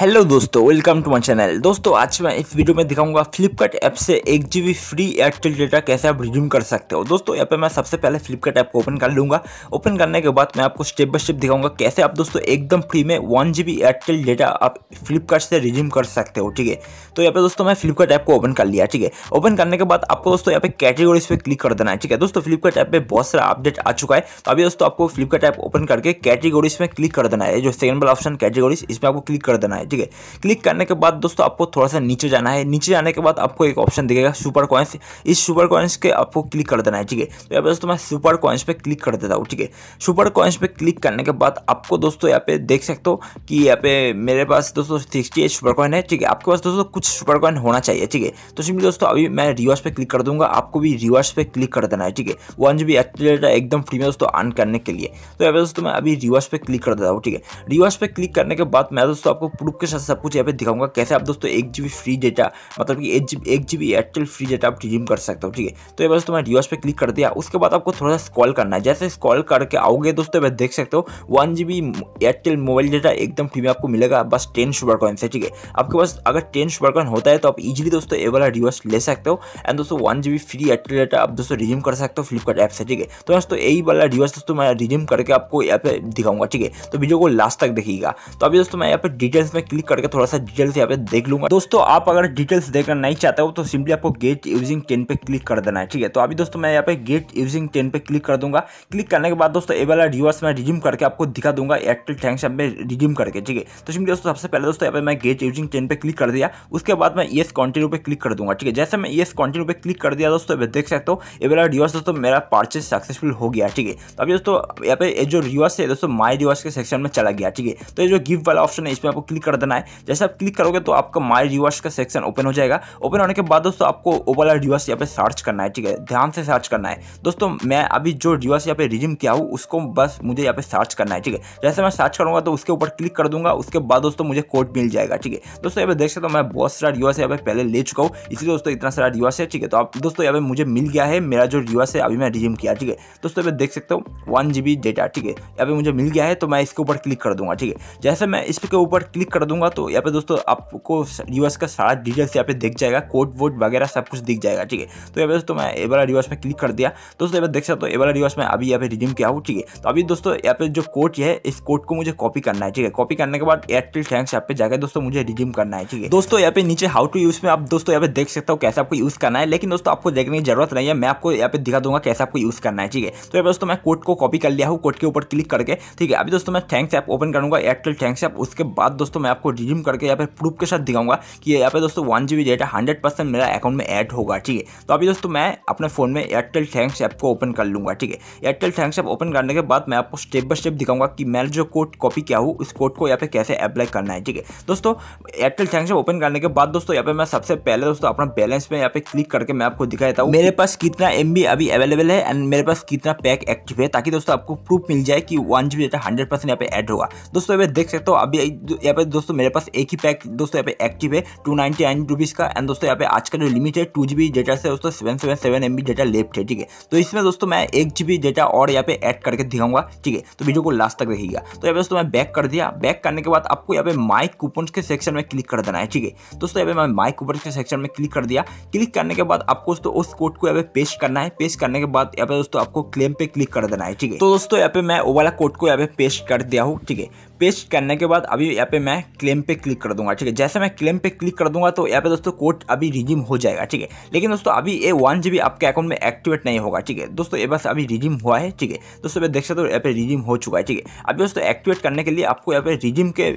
hello दोस्तों welcome to my channel दोस्तों आज मैं इस वीडियो में दिखाऊंगा फ्लिपकार्ट ऐप से एक जी फ्री एयरटेल डेटा कैसे आप रिज्यूम कर सकते हो दोस्तों यहाँ पे मैं सबसे पहले फ्लिपकार्ट ऐप को ओपन कर लूँगा ओपन करने के बाद मैं आपको स्टेप बाय स्टेप दिखाऊंगा कैसे आप दोस्तों एकदम फ्री में वन जी एयरटेल डेटा आप फ्लिपकार्ट से रिज्यूम कर सकते हो ठीक है तो यहाँ पे दोस्तों मैं फ्लिपकार्ट ऐप को ओपन कर लिया ठीक है ओपन करने के बाद आपको दोस्तों यहाँ पे कैटेगरीज पर क्लिक कर देना है ठीक है दोस्तों फ्लिपकार्ट ऐप पर बहुत सारा अपडेट आ चुका है तो अभी दोस्तों आपको फ्लिपकार्ट ऐप ओपन करके कैटेगरीज में क्लिक कर देना है जो सेकंड वाला ऑप्शन कैटेगरीज इसमें आपको क्लिक कर देना है ठीक है क्लिक करने के बाद दोस्तों आपको थोड़ा सा नीचे जाना है नीचे जाने के बाद आपको एक ऑप्शन दिखेगा सुपर कॉइन्स इस सुपर कॉइन्स के आपको क्लिक कर देना है ठीक है तो यहाँ पे दोस्तों मैं सुपर कॉइन्स पे क्लिक कर देता हूँ ठीक है सुपर कॉइन्स पे क्लिक करने के बाद आपको दोस्तों यहाँ पे देख सकते हो कि यहाँ पे मेरे पास दोस्तों सिक्सटी एट सुपर कॉइन है ठीक है आपके पास दोस्तों कुछ सुपर कॉइन होना चाहिए ठीक है तो सिंपली दोस्तों अभी मैं रिवर्स पर क्लिक कर दूंगा आपको भी रिवर्स पर क्लिक कर देना है ठीक है वन जी बी एकदम फ्री में दोस्तों अर्न करने के लिए तो यहाँ पे दोस्तों मैं अभी रिवर्स पर क्लिक कर देता हूँ ठीक है रिवर्स पे क्लिक करने के बाद मैं दोस्तों आपको प्रूफ आपके साथ सब कुछ यहाँ पे दिखाऊंगा कैसे आप दोस्तों एक जी फ्री डेटा मतलब कि एक जी एक जी एयरटेल फ्री डेटा आप रिजीम कर सकते हो ठीक है तो ये तो मैं रिवर्स पे क्लिक कर दिया उसके बाद आपको थोड़ा सा स्कॉल करना है जैसे स्कॉल करके आओगे दोस्तों मैं देख सकते हो one G Airtel mobile data एकदम फ्री में आपको मिलेगा बस टेन शुबर कॉइन से ठीक है आपके पास अगर टेन शुबर कॉइन होता है तो आप इजिली दोस्तों ये वाला रिवर्स ले सकते हो एंड दोस्तों one G free Airtel data आप दोस्तों रिजीम कर सकते हो फ्लिपकार्ट ऐप से ठीक है तो दोस्तों यही वाला रिवर्स दोस्तों मैं रिजीम करके आपको यहाँ पे दिखाऊंगा ठीक है तो वीडियो को लास्ट तक देखिएगा तो अभी दोस्तों मैं यहाँ पे डिटेल्स में क्लिक करके थोड़ा सा डिटेल्स यहाँ पे देख लूंगा दोस्तों आप अगर डिटेल्स देखना नहीं चाहते हो तो सिंपली आपको गेट यूजिंग टेन पे क्लिक कर देना है ठीक है तो अभी दोस्तों मैं यहाँ पे गेट यूजिंग टेन पे क्लिक कर दूंगा क्लिक करने के बाद दोस्तों ए वाला रिवर्स मैं रिज्यूम करके आपको दिखा दूंगा एयरटेल थैंक्स में रिज्यूम करके ठीक है तो सिंपली दोस्तों सबसे पहले दोस्तों यहाँ पे मैं गेट यूजिंग टेन पे क्लिक कर दिया उसके बाद मैं ये कॉन्टिन्यू पे क्लिक कर दूंगा ठीक है जैसे मैं ये कॉन्टिन्यू पे क्लिक कर दिया दोस्तों देख सकते हो ए वाला रिवर्स दोस्तों मेरा पार्चेस सक्सेसफुल हो गया ठीक है तो अभी दोस्तों यहाँ पे जो रिवर्स है दोस्तों माई रिवर्स के सेक्शन में चला गया ठीक है तो ये जो गिफ्ट वाला ऑप्शन है इसमें आपको क्लिक कर देना है जैसे आप क्लिक करोगे तो आपका माई रिवर्स का सेक्शन ओपन हो जाएगा ओपन होने के बाद दोस्तों आपको ओबाला रिवर्स यहाँ पे सर्च करना है ठीक है ध्यान से सर्च करना है दोस्तों मैं अभी जो रिवर्स यहाँ पे रिज्यूम किया हूँ उसको बस मुझे यहाँ पे सर्च करना है ठीक है जैसे मैं सर्च करूँगा तो उसके ऊपर क्लिक कर दूंगा उसके बाद दोस्तों मुझे कोड मिल जाएगा ठीक है दोस्तों यहाँ पे देख सकते हो मैं बहुत सारा रिवर्स यहाँ पे पहले ले चुका हूँ इसलिए दोस्तों इतना सारा रिवर्स है ठीक है तो आप दोस्तों यहाँ पे मुझे मिल गया है मेरा जो रिवर्स है अभी मैं रिज्यूम किया ठीक है दोस्तों यहाँ पे देख सकते हो वन जी डेटा ठीक है यहाँ पे मुझे मिल गया है तो मैं इसके ऊपर क्लिक कर दूंगा ठीक है जैसे मैं इसके ऊपर क्लिक कर दूंगा तो यहाँ पे दोस्तों आपको रिवर्स का सारा डिटेल्स यहाँ पे दिख जाएगा कोड वोड वगैरह सब कुछ दिख जाएगा ठीक है तो यहाँ पे दोस्तों मैं ए वाला रिवर्स में क्लिक कर दिया दोस्तों यहाँ पे देख सकते हो ए वाला रिवर्स में अभी यहाँ पे रिडीम किया हूँ ठीक है तो अभी दोस्तों यहाँ पे जो कोड है इस कोड को मुझे कॉपी करना है ठीक है कॉपी करने के बाद एयरटेल थैंक्स यहाँ पे जाकर दोस्तों मुझे रिडीम करना है ठीक है दोस्तों यहाँ पे नीचे हाउ टू यूज में आप दोस्तों यहाँ पे देख सकते हो कैसे आपको यूज करना है लेकिन दोस्तों आपको देखने की जरूरत नहीं है मैं आपको यहाँ पे दिखा दूंगा कैसे आपको यूज करना है ठीक है तो यहाँ पे दोस्तों मैं कोड को कॉपी कर लिया हूँ कोड के ऊपर क्लिक करके ठीक है अभी दोस्तों मैं थैंक्स ऐप ओपन करूंगा एयरटेल थैंक्स ऐप उसके बाद दोस्तों मैं मैं आपको रिज्यूम करके यहाँ पे प्रूफ के साथ दिखाऊंगा कि यहाँ पे दोस्तों one G data hundred percent मेरा अकाउंट में ऐड होगा ठीक है तो अभी दोस्तों मैं अपने फ़ोन में एयरटेल थैंक्स ऐप को ओपन कर लूँगा ठीक है एयरटेल थैंक्स ऐप ओपन करने के बाद मैं आपको स्टेप बाय स्टेप दिखाऊंगा कि मैं जो कोड कॉपी किया हूँ उस कोड को यहाँ पे कैसे अप्लाई करना है ठीक है दोस्तों एयरटेल थैंक्स ऐप ओपन करने के बाद दोस्तों यहाँ पे मैं सबसे पहले दोस्तों अपना बैलेंस में यहाँ पे क्लिक करके मैं आपको दिखा देता हूँ मेरे पास कितना एम अभी अवेलेबल है एंड मेरे पास कितना पैक एक्टिव है ताकि दोस्तों आपको प्रूफ मिल जाए कि one G data hundred percent यहाँ पे ऐड होगा दोस्तों यहाँ पे देख सकते हो अभी यहाँ पे दोस्तों मेरे पास एक ही पैक दोस्तों यहाँ पे एक्टिव है टू नाइनटी नाइन रुपीज़ का एंड दोस्तों यहाँ पे आज का जो लिमिट है टू जी बी डेटा से दोस्तों seven seven seven M B data left है ठीक है तो इसमें दोस्तों मैं एक जी बी डेटा और यहाँ पे ऐड करके दिखाऊंगा ठीक है तो वीडियो को लास्ट तक देखिएगा तो यहाँ पे दोस्तों मैं बैक कर दिया बैक करने के बाद आपको यहाँ पे माइक कूपन के सेक्शन में क्लिक कर देना है ठीक है दोस्तों यहाँ पे मैं माइक कूपन के सेक्शन में क्लिक कर दिया क्लिक करने के बाद आपको दोस्तों उस कोड को यहाँ पे पेश करना है पेश करने के बाद यहाँ पे दोस्तों आपको क्लेम पे क्लिक कर देना है ठीक है तो दोस्तों यहाँ पे मैं वो वाला कोड को यहाँ पे पेस्ट कर दिया हूँ ठीक है पेस्ट करने के बाद अभी यहाँ पे मैं क्लेम पे क्लिक कर दूंगा ठीक है जैसे मैं क्लेम पे क्लिक कर दूंगा तो यहाँ पे दोस्तों कोड अभी रिज्यूम हो जाएगा ठीक है लेकिन दोस्तों अभी ये वन जी आपके अकाउंट में एक्टिवेट नहीं होगा ठीक है दोस्तों ये बस अभी रिज्यूम हुआ है ठीक है दोस्तों देख सकते हो यहाँ पे रिज्यूम हो चुका है ठीक है अभी दोस्तों एक्टिवेट करने के लिए आपको यहाँ पे रिज्यूम के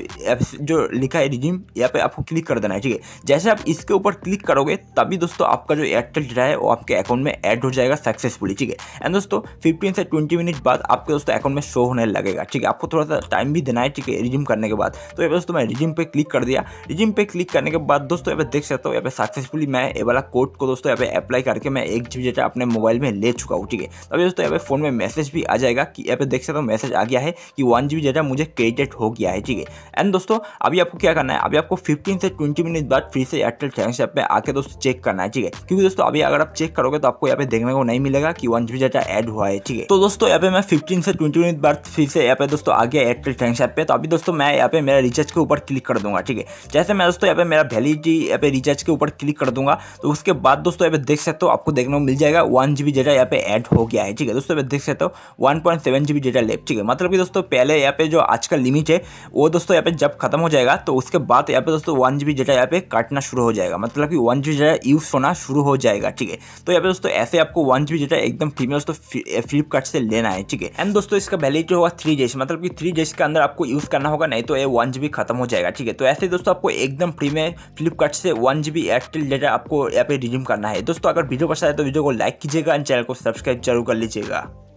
जो लिखा है रिज्यूम यहाँ पे आपको क्लिक कर देना है ठीक है जैसे आप इसके ऊपर क्लिक करोगे तभी दोस्तों आपका जो एयरटेल डेटा है वो आपके अकाउंट में एड हो जाएगा सक्सेसफुली ठीक है एंड दोस्तों फिफ्टीन से ट्वेंटी मिनट बाद आपके दोस्तों अकाउंट में शो होने लगेगा ठीक है आपको थोड़ा सा टाइम भी देना है ठीक है रिज्यूम करने के बाद तो यहाँ दोस्तों मैं रिज्यूम पे क्लिक कर दिया रिज्यूम पे क्लिक करने के बाद दोस्तों यहाँ पे देख सकते हो यहाँ पे सक्सेसफुली मैं ये वाला कोड को दोस्तों यहाँ पे अप्लाई करके मैं एक जी डेटा अपने मोबाइल में ले चुका हूँ ठीक है तो अभी दोस्तों यहाँ पे फोन में मैसेज भी आ जाएगा कि यहाँ पे देख सकते हो मैसेज आ गया है कि वन जी डेटा मुझे क्रेडिट हो गया है ठीक है एंड दोस्तों अभी आपको क्या करना है अभी आपको फिफ्टीन से ट्वेंटी मिनट बाद फिर से एयरटेल थैंक्स ऐप में आके दोस्तों चेक करना है ठीक है क्योंकि दोस्तों अभी अगर आप चेक करोगे तो आपको यहाँ पे देखने को नहीं मिलेगा कि वन जी डेटा एड हुआ है ठीक है तो दोस्तों यहाँ पे मैं फिफ्टीन से ट्वेंटी मिनट बाद फिर से यहाँ पे दोस्तों आ गया एयरटेल थैंक्स ऐप पे पे तो अभी दोस्तों मैं यहाँ पे मेरा रिचार्ज के ऊपर क्लिक कर दूंगा ठीक है जैसे मैं दोस्तों यहाँ पे मेरा वैलिडिटी यहाँ पे रिचार्ज के ऊपर क्लिक कर दूंगा तो उसके बाद दोस्तों यहाँ पे देख सकते हो आपको देखने को मिल जाएगा वन जी बी डेटा यहाँ पे ऐड हो गया है ठीक है दोस्तों देख सकते हो one point seven G B data left ठीक है मतलब कि दोस्तों पहले यहाँ पे जो आज का लिमिट है वो दोस्तों यहाँ पे जब खत्म हो जाएगा तो उसके बाद यहाँ पे दोस्तों वन जी बी डेटा यहाँ पे काटना शुरू हो जाएगा मतलब कि वन जी बी डेटा यूज होना शुरू हो जाएगा ठीक है तो यहाँ पे दोस्तों ऐसे आपको वन जी बी डेटा एकदम फ्री में दोस्तों फ्लिपकार्ट से लेना है ठीक है एंड दोस्तों इसका वैलिडिटी होगा थ्री डेज मतलब कि थ्री डेज के अंदर आपको यूज़ करना होगा नहीं तो ये वन जी खत्म हो जाएगा ठीक है तो ऐसे दोस्तों आपको एकदम फ्री में फ्लिपकार्ट से वन जी बी एयरटेल डेटा आपको यहाँ पे रिज्यूम करना है दोस्तों अगर वीडियो पसंद आए तो वीडियो को लाइक कीजिएगा एंड चैनल को सब्सक्राइब जरूर कर लीजिएगा